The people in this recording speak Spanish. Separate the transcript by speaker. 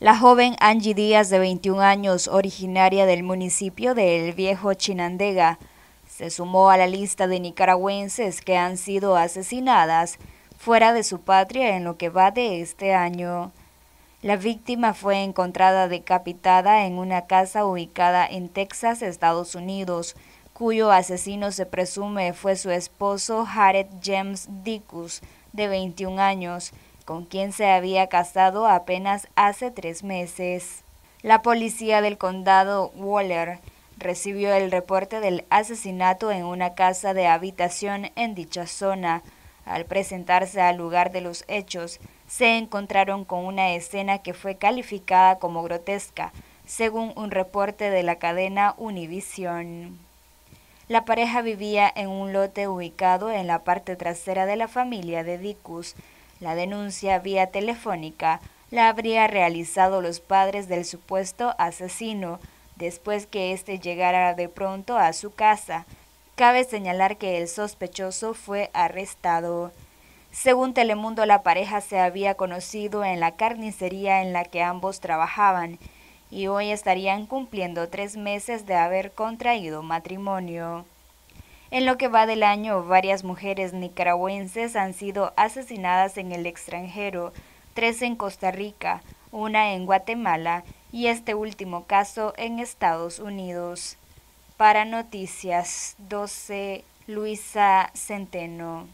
Speaker 1: La joven Angie Díaz, de 21 años, originaria del municipio de El Viejo Chinandega, se sumó a la lista de nicaragüenses que han sido asesinadas fuera de su patria en lo que va de este año. La víctima fue encontrada decapitada en una casa ubicada en Texas, Estados Unidos, cuyo asesino se presume fue su esposo Jared James Dicus, de 21 años, con quien se había casado apenas hace tres meses. La policía del condado Waller recibió el reporte del asesinato en una casa de habitación en dicha zona. Al presentarse al lugar de los hechos, se encontraron con una escena que fue calificada como grotesca, según un reporte de la cadena Univision. La pareja vivía en un lote ubicado en la parte trasera de la familia de Dicus, la denuncia vía telefónica la habría realizado los padres del supuesto asesino después que éste llegara de pronto a su casa. Cabe señalar que el sospechoso fue arrestado. Según Telemundo, la pareja se había conocido en la carnicería en la que ambos trabajaban y hoy estarían cumpliendo tres meses de haber contraído matrimonio. En lo que va del año, varias mujeres nicaragüenses han sido asesinadas en el extranjero, tres en Costa Rica, una en Guatemala y este último caso en Estados Unidos. Para Noticias 12, Luisa Centeno.